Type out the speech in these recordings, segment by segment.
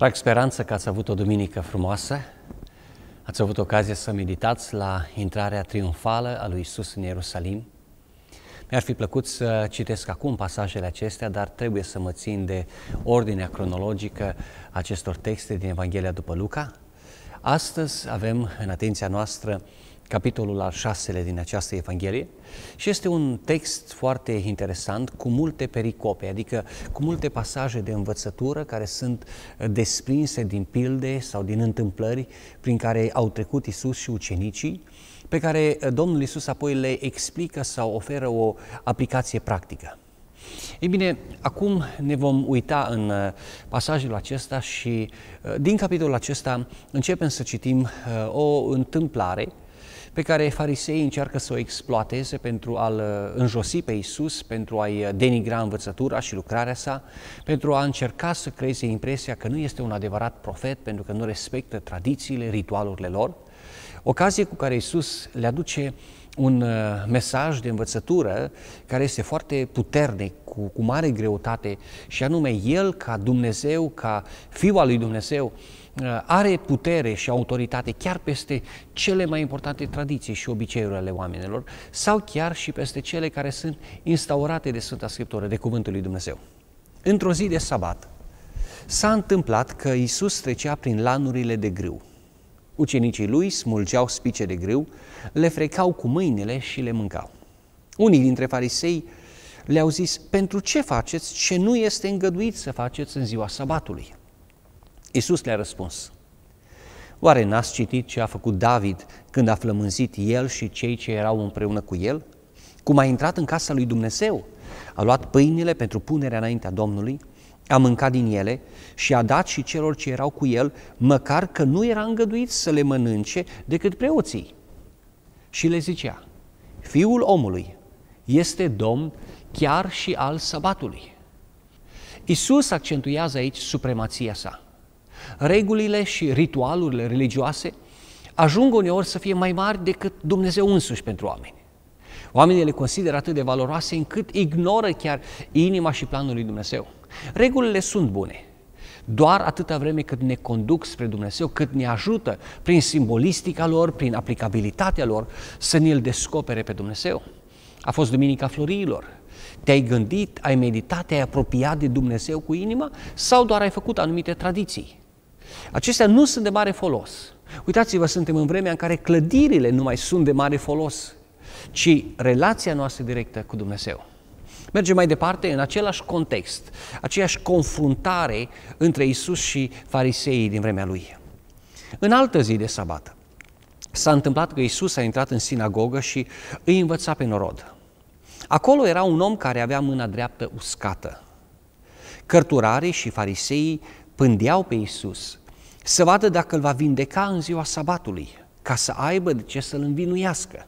Trag speranță că ați avut o duminică frumoasă, ați avut ocazia să meditați la intrarea triunfală a lui Isus în Ierusalim. Mi-ar fi plăcut să citesc acum pasajele acestea, dar trebuie să mă țin de ordinea cronologică acestor texte din Evanghelia după Luca. Astăzi avem în atenția noastră capitolul al șasele din această Evanghelie și este un text foarte interesant cu multe pericope, adică cu multe pasaje de învățătură care sunt desprinse din pilde sau din întâmplări prin care au trecut Isus și ucenicii, pe care Domnul Isus apoi le explică sau oferă o aplicație practică. Ei bine, acum ne vom uita în uh, pasajul acesta și uh, din capitolul acesta începem să citim uh, o întâmplare pe care farisei încearcă să o exploateze pentru a-L uh, înjosi pe Isus, pentru a-i uh, denigra învățătura și lucrarea sa, pentru a încerca să creeze impresia că nu este un adevărat profet pentru că nu respectă tradițiile, ritualurile lor. Ocazie cu care Isus le aduce un uh, mesaj de învățătură care este foarte puternic, cu, cu mare greutate, și anume El, ca Dumnezeu, ca Fiul al lui Dumnezeu, Uh, are putere și autoritate chiar peste cele mai importante tradiții și obiceiuri ale oamenilor sau chiar și peste cele care sunt instaurate de Sfânta Scriptură, de Cuvântul lui Dumnezeu. Într-o zi de sabat s-a întâmplat că Isus trecea prin lanurile de grâu. Ucenicii lui smulgeau spice de grâu, le frecau cu mâinile și le mâncau. Unii dintre farisei le-au zis, pentru ce faceți ce nu este îngăduit să faceți în ziua sabatului? Iisus le-a răspuns, Oare n-ați citit ce a făcut David când a flămânzit el și cei ce erau împreună cu el? Cum a intrat în casa lui Dumnezeu, a luat pâinile pentru punerea înaintea Domnului, a mâncat din ele și a dat și celor ce erau cu el, măcar că nu era îngăduit să le mănânce decât preoții. Și le zicea, Fiul omului este domn chiar și al săbatului. Isus accentuează aici supremația sa. Regulile și ritualurile religioase ajung uneori să fie mai mari decât Dumnezeu însuși pentru oameni. Oamenii le consideră atât de valoroase încât ignoră chiar inima și planul lui Dumnezeu. Regulile sunt bune, doar atâta vreme cât ne conduc spre Dumnezeu, cât ne ajută prin simbolistica lor, prin aplicabilitatea lor, să ne-L descopere pe Dumnezeu. A fost Duminica Florilor. Te-ai gândit, ai meditat, te-ai apropiat de Dumnezeu cu inima sau doar ai făcut anumite tradiții? Acestea nu sunt de mare folos. Uitați-vă, suntem în vremea în care clădirile nu mai sunt de mare folos, ci relația noastră directă cu Dumnezeu. Mergem mai departe în același context, aceeași confruntare între Isus și fariseii din vremea lui. În altă zi de sabat, s-a întâmplat că Isus a intrat în sinagogă și îi învăța pe norod. Acolo era un om care avea mâna dreaptă uscată. Cărturarii și fariseii pândeau pe Isus, să vadă dacă îl va vindeca în ziua sabatului, ca să aibă de ce să-l învinuiască.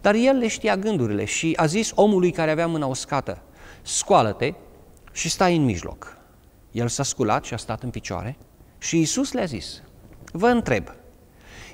Dar el le știa gândurile și a zis omului care avea mâna uscată, scoală-te și stai în mijloc. El s-a sculat și a stat în picioare și Isus le-a zis, vă întreb,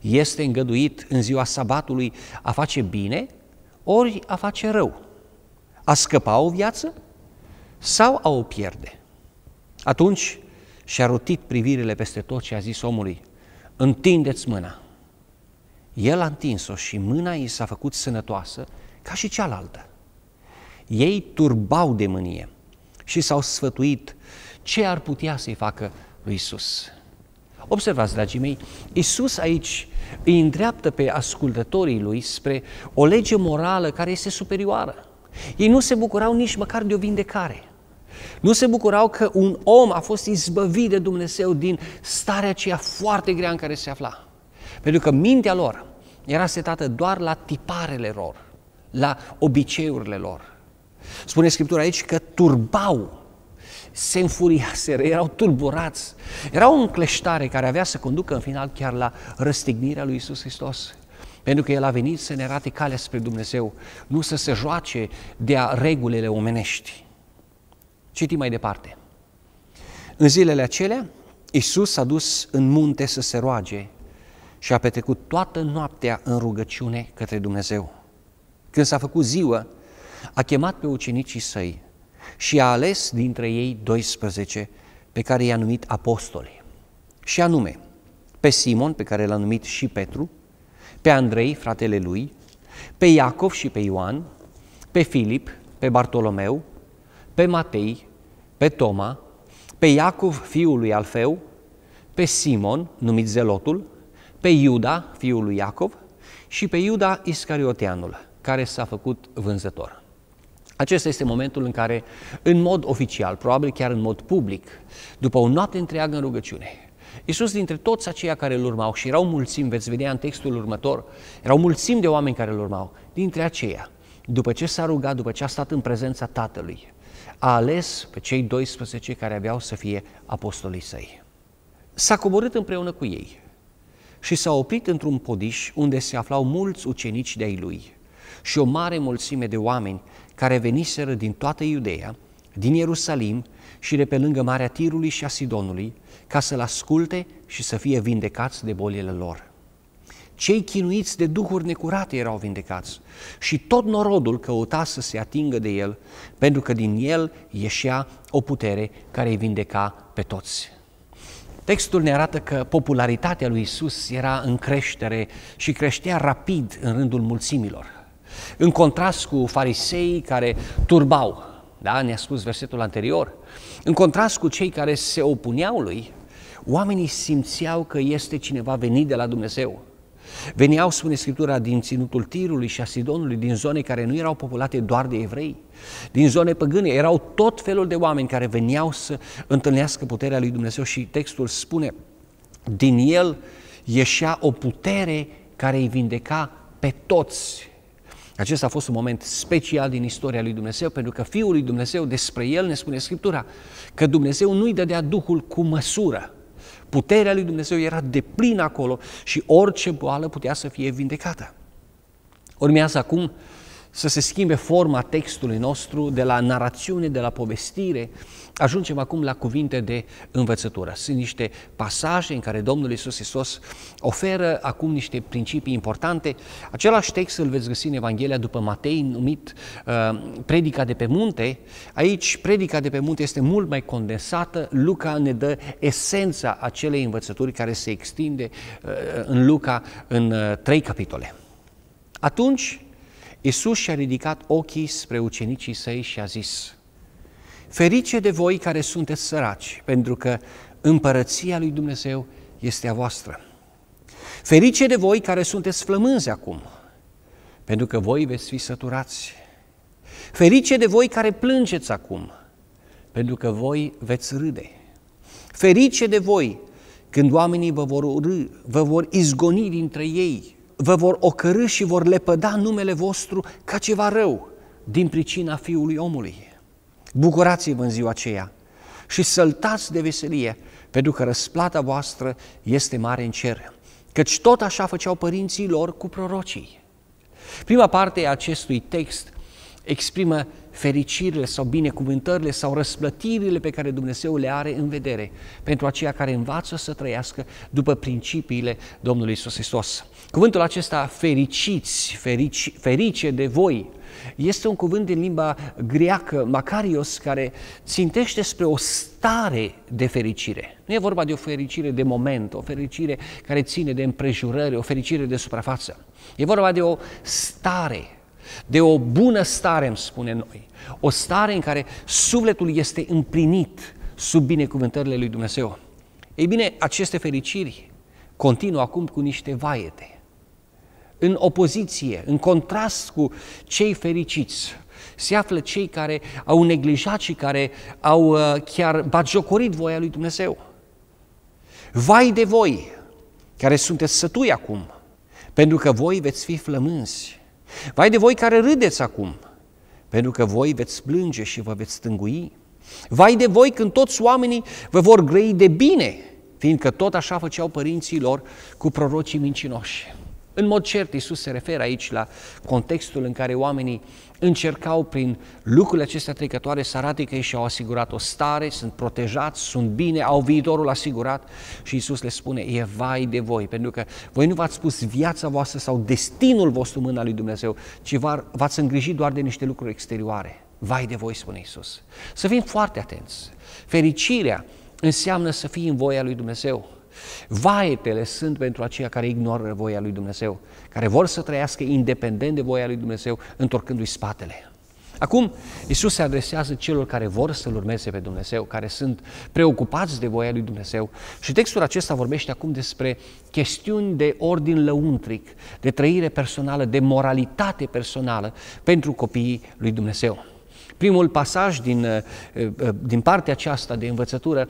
este îngăduit în ziua sabatului a face bine ori a face rău, a scăpa o viață sau a o pierde? Atunci și a rotit privirile peste tot și a zis omului, întindeți mâna. El a întins-o și mâna i s-a făcut sănătoasă ca și cealaltă. Ei turbau de mânie și s-au sfătuit ce ar putea să-i facă lui Isus. Observați, dragii mei, Isus aici îi îndreaptă pe ascultătorii lui spre o lege morală care este superioară. Ei nu se bucurau nici măcar de o vindecare. Nu se bucurau că un om a fost izbăvit de Dumnezeu din starea aceea foarte grea în care se afla. Pentru că mintea lor era setată doar la tiparele lor, la obiceiurile lor. Spune Scriptura aici că turbau, se înfuriaseră, erau turburați. Era o încleștare care avea să conducă în final chiar la răstignirea lui Isus Hristos. Pentru că El a venit să ne arate calea spre Dumnezeu, nu să se joace de a regulile omenești. Citim mai departe. În zilele acelea, Isus s-a dus în munte să se roage și a petrecut toată noaptea în rugăciune către Dumnezeu. Când s-a făcut ziua, a chemat pe ucenicii săi și a ales dintre ei 12 pe care i-a numit apostoli. Și anume, pe Simon, pe care l-a numit și Petru, pe Andrei, fratele lui, pe Iacov și pe Ioan, pe Filip, pe Bartolomeu, pe Matei, pe Toma, pe Iacov, fiul lui Alfeu, pe Simon, numit Zelotul, pe Iuda, fiul lui Iacov, și pe Iuda Iscarioteanul, care s-a făcut vânzător. Acesta este momentul în care, în mod oficial, probabil chiar în mod public, după o noapte întreagă în rugăciune, Iisus dintre toți aceia care îl urmau, și erau mulțimi, veți vedea în textul următor, erau mulțimi de oameni care îl urmau, dintre aceia, după ce s-a rugat, după ce a stat în prezența Tatălui, a ales pe cei 12 care aveau să fie apostolii săi. S-a coborât împreună cu ei și s-a oprit într-un podiș unde se aflau mulți ucenici de-ai lui și o mare mulțime de oameni care veniseră din toată Iudeea, din Ierusalim și de pe lângă Marea Tirului și a Sidonului, ca să-l asculte și să fie vindecați de bolile lor. Cei chinuiți de duhuri necurate erau vindecați și tot norodul căuta să se atingă de el, pentru că din el ieșea o putere care îi vindeca pe toți. Textul ne arată că popularitatea lui Isus era în creștere și creștea rapid în rândul mulțimilor. În contrast cu fariseii care turbau, da, ne-a spus versetul anterior, în contrast cu cei care se opuneau lui, oamenii simțeau că este cineva venit de la Dumnezeu. Veneau, spune Scriptura, din ținutul Tirului și Asidonului, din zone care nu erau populate doar de evrei, din zone păgâne. Erau tot felul de oameni care veneau să întâlnească puterea lui Dumnezeu și textul spune, din el ieșea o putere care îi vindeca pe toți. Acesta a fost un moment special din istoria lui Dumnezeu, pentru că Fiul lui Dumnezeu, despre el ne spune Scriptura, că Dumnezeu nu-i dădea Duhul cu măsură, Puterea lui Dumnezeu era de plin acolo și orice boală putea să fie vindecată. Urmează acum să se schimbe forma textului nostru de la narațiune, de la povestire, ajungem acum la cuvinte de învățătură. Sunt niște pasaje în care Domnul Iisus Hristos oferă acum niște principii importante. Același text îl veți găsi în Evanghelia după Matei, numit uh, Predica de pe munte. Aici, Predica de pe munte este mult mai condensată. Luca ne dă esența acelei învățături care se extinde uh, în Luca în uh, trei capitole. Atunci, Isus și-a ridicat ochii spre ucenicii săi și a zis, Ferice de voi care sunteți săraci, pentru că împărăția lui Dumnezeu este a voastră. Ferice de voi care sunteți flămânzi acum, pentru că voi veți fi săturați. Ferice de voi care plângeți acum, pentru că voi veți râde. Ferice de voi când oamenii vă vor râ, vă vor izgoni dintre ei vă vor ocărâ și vor lepăda numele vostru ca ceva rău din pricina Fiului Omului. Bucurați-vă în ziua aceea și săltați de veselie, pentru că răsplata voastră este mare în cer. Căci tot așa făceau părinții lor cu prorocii. Prima parte a acestui text exprimă fericirile sau binecuvântările sau răsplătirile pe care Dumnezeu le are în vedere pentru aceia care învață să trăiască după principiile Domnului Iisus Hristos. Cuvântul acesta, fericiți, ferici, ferice de voi, este un cuvânt din limba greacă, Macarios, care țintește spre o stare de fericire. Nu e vorba de o fericire de moment, o fericire care ține de împrejurări, o fericire de suprafață. E vorba de o stare de o bună stare, îmi spune noi. O stare în care sufletul este împlinit sub binecuvântările lui Dumnezeu. Ei bine, aceste fericiri continuă acum cu niște vaiete, în opoziție, în contrast cu cei fericiți, se află cei care au neglijat și care au uh, chiar bagiocorit voia lui Dumnezeu. Vai de voi, care sunteți sătui acum, pentru că voi veți fi flămânzi. Vai de voi care râdeți acum, pentru că voi veți plânge și vă veți stângui. Vai de voi când toți oamenii vă vor grăi de bine, fiindcă tot așa făceau părinții lor cu prorocii mincinoși. În mod cert, Isus se referă aici la contextul în care oamenii încercau prin lucrurile acestea trecătoare să arate că ei și-au asigurat o stare, sunt protejați, sunt bine, au viitorul asigurat și Isus le spune, e vai de voi, pentru că voi nu v-ați spus viața voastră sau destinul vostru mâna lui Dumnezeu, ci v-ați îngrijit doar de niște lucruri exterioare. Vai de voi, spune Isus. Să fim foarte atenți. Fericirea înseamnă să fii în voia lui Dumnezeu. Vaetele sunt pentru aceia care ignoră voia lui Dumnezeu, care vor să trăiască independent de voia lui Dumnezeu, întorcându-i spatele. Acum, Isus se adresează celor care vor să-L urmeze pe Dumnezeu, care sunt preocupați de voia lui Dumnezeu și textul acesta vorbește acum despre chestiuni de ordin lăuntric, de trăire personală, de moralitate personală pentru copiii lui Dumnezeu. Primul pasaj din, eh, eh, din partea aceasta de învățătură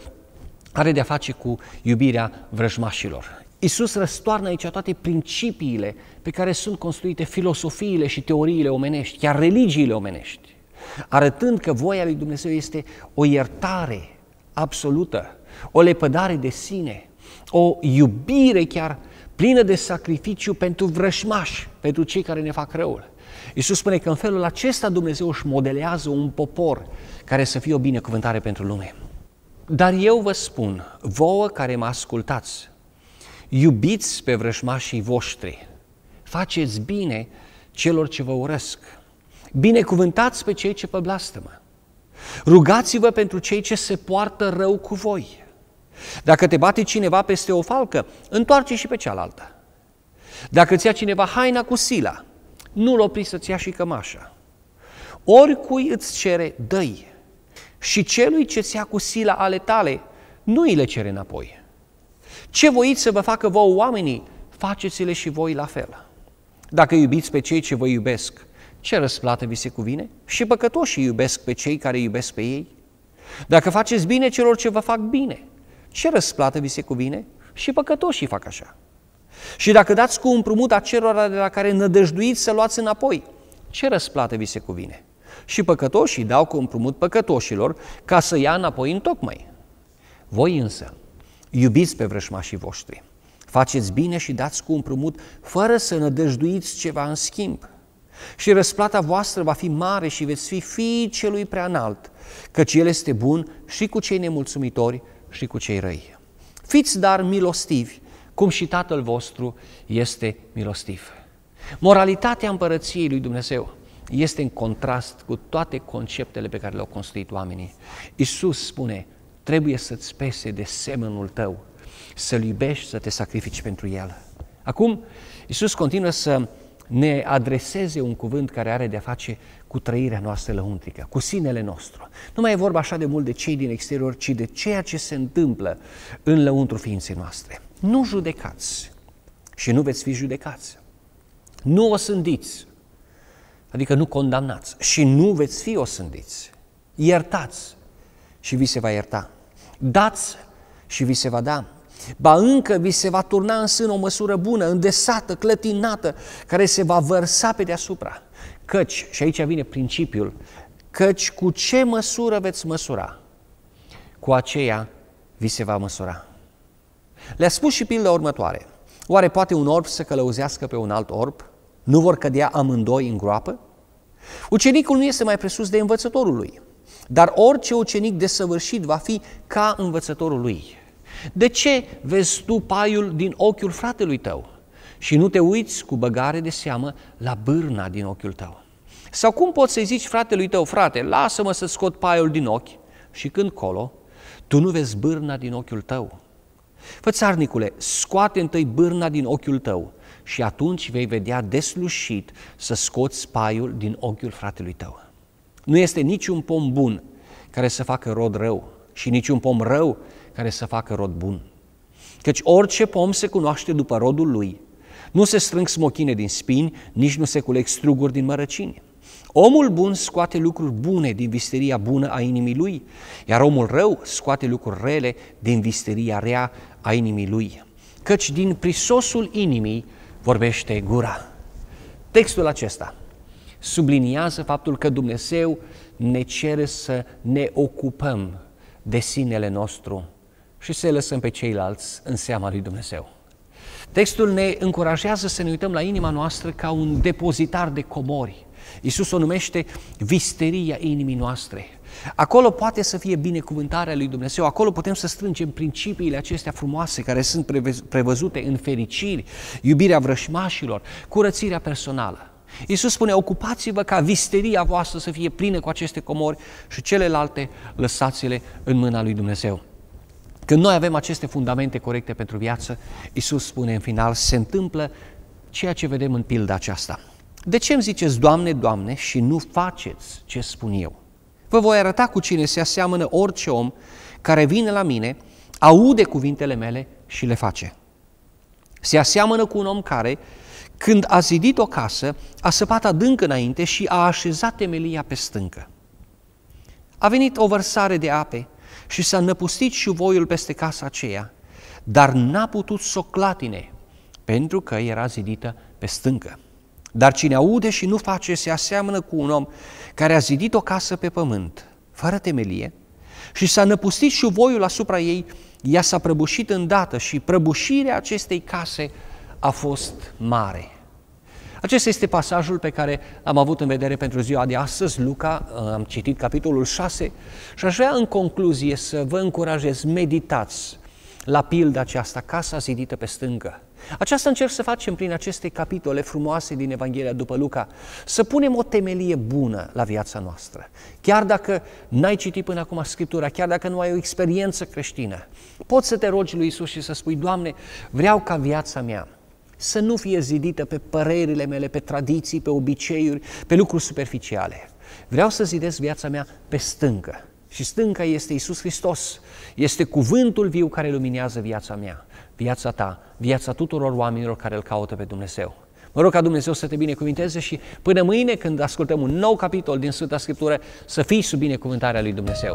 are de-a face cu iubirea vrăjmașilor. Isus răstoarnă aici toate principiile pe care sunt construite filosofiile și teoriile omenești, chiar religiile omenești, arătând că voia lui Dumnezeu este o iertare absolută, o lepădare de sine, o iubire chiar plină de sacrificiu pentru vrășmași, pentru cei care ne fac răul. Iisus spune că în felul acesta Dumnezeu își modelează un popor care să fie o binecuvântare pentru lume. Dar eu vă spun, vouă care mă ascultați, iubiți pe vrășmașii voștri, faceți bine celor ce vă urăsc, binecuvântați pe cei ce vă rugați-vă pentru cei ce se poartă rău cu voi. Dacă te bate cineva peste o falcă, întoarce și pe cealaltă. Dacă ți a cineva haina cu sila, nu-l opri să-ți ia și cămașa. Oricui îți cere, dă-i și celui ce se ia cu sila ale tale, nu îi le cere înapoi. Ce voiți să vă facă vouă oamenii, faceți-le și voi la fel. Dacă iubiți pe cei ce vă iubesc, ce răsplată vi se cuvine? Și păcătoșii iubesc pe cei care iubesc pe ei. Dacă faceți bine celor ce vă fac bine, ce răsplată vi se cuvine? Și păcătoșii fac așa. Și dacă dați cu împrumut acelora de la care nădăjduiți să luați înapoi, ce răsplată vi se cuvine? și păcătoșii dau cu împrumut păcătoșilor ca să ia înapoi în tocmai. Voi însă, iubiți pe vrășmașii voștri, faceți bine și dați cu împrumut fără să nădăjduiți ceva în schimb. Și răsplata voastră va fi mare și veți fi fii celui preanalt, căci El este bun și cu cei nemulțumitori și cu cei răi. Fiți dar milostivi, cum și Tatăl vostru este milostiv. Moralitatea împărăției lui Dumnezeu este în contrast cu toate conceptele pe care le-au construit oamenii. Isus spune, trebuie să-ți pese de semenul tău, să-l iubești, să te sacrifici pentru el. Acum, Isus continuă să ne adreseze un cuvânt care are de-a face cu trăirea noastră lăuntrică, cu sinele nostru. Nu mai e vorba așa de mult de cei din exterior, ci de ceea ce se întâmplă în lăuntru ființei noastre. Nu judecați și nu veți fi judecați. Nu o sândiți Adică nu condamnați și nu veți fi osândiți. Iertați și vi se va ierta. Dați și vi se va da. Ba încă vi se va turna în sân o măsură bună, îndesată, clătinată, care se va vărsa pe deasupra. Căci, și aici vine principiul, căci cu ce măsură veți măsura, cu aceea vi se va măsura. Le-a spus și pildă următoare. Oare poate un orb să călăuzească pe un alt orb? nu vor cădea amândoi în groapă? Ucenicul nu este mai presus de învățătorul lui, dar orice ucenic desăvârșit va fi ca învățătorul lui. De ce vezi tu paiul din ochiul fratelui tău și nu te uiți cu băgare de seamă la bârna din ochiul tău? Sau cum poți să-i zici fratelui tău, frate, lasă-mă să scot paiul din ochi și când colo, tu nu vezi bârna din ochiul tău? Fățarnicule, scoate întâi bârna din ochiul tău și atunci vei vedea deslușit să scoți spaiul din ochiul fratelui tău. Nu este niciun pom bun care să facă rod rău și niciun pom rău care să facă rod bun. Căci orice pom se cunoaște după rodul lui. Nu se strâng smochine din spini, nici nu se culeg struguri din mărăcini. Omul bun scoate lucruri bune din visteria bună a inimii lui, iar omul rău scoate lucruri rele din visteria rea a inimii lui, căci din prisosul inimii vorbește gura. Textul acesta subliniază faptul că Dumnezeu ne cere să ne ocupăm de sinele nostru și să lăsăm pe ceilalți în seama lui Dumnezeu. Textul ne încurajează să ne uităm la inima noastră ca un depozitar de comori, Iisus o numește visteria inimii noastre. Acolo poate să fie binecuvântarea lui Dumnezeu, acolo putem să strângem principiile acestea frumoase care sunt prevăzute în fericiri, iubirea vrășmașilor, curățirea personală. Iisus spune, ocupați-vă ca visteria voastră să fie plină cu aceste comori și celelalte lăsați-le în mâna lui Dumnezeu. Când noi avem aceste fundamente corecte pentru viață, Iisus spune în final, se întâmplă ceea ce vedem în pilda aceasta. De ce îmi ziceți, Doamne, Doamne, și nu faceți ce spun eu? Vă voi arăta cu cine se aseamănă orice om care vine la mine, aude cuvintele mele și le face. Se aseamănă cu un om care, când a zidit o casă, a săpat adânc înainte și a așezat temelia pe stâncă. A venit o vărsare de ape și s-a năpustit și voiul peste casa aceea, dar n-a putut să o clatine, pentru că era zidită pe stâncă. Dar cine aude și nu face se aseamănă cu un om care a zidit o casă pe pământ, fără temelie, și s-a năpustit și voiul asupra ei, ea s-a prăbușit îndată și prăbușirea acestei case a fost mare. Acesta este pasajul pe care am avut în vedere pentru ziua de astăzi, Luca, uh, am citit capitolul 6 și aș vrea în concluzie să vă încurajez, meditați la pilda aceasta, casa zidită pe stângă, aceasta încerc să facem prin aceste capitole frumoase din Evanghelia după Luca, să punem o temelie bună la viața noastră. Chiar dacă n-ai citit până acum Scriptura, chiar dacă nu ai o experiență creștină, poți să te rogi lui Isus și să spui, Doamne, vreau ca viața mea să nu fie zidită pe părerile mele, pe tradiții, pe obiceiuri, pe lucruri superficiale. Vreau să zidesc viața mea pe stâncă. Și stânca este Isus Hristos, este cuvântul viu care luminează viața mea viața ta, viața tuturor oamenilor care îl caută pe Dumnezeu. Mă rog ca Dumnezeu să te binecuvinteze și până mâine când ascultăm un nou capitol din Sfânta Scriptură să fii sub binecuvântarea lui Dumnezeu.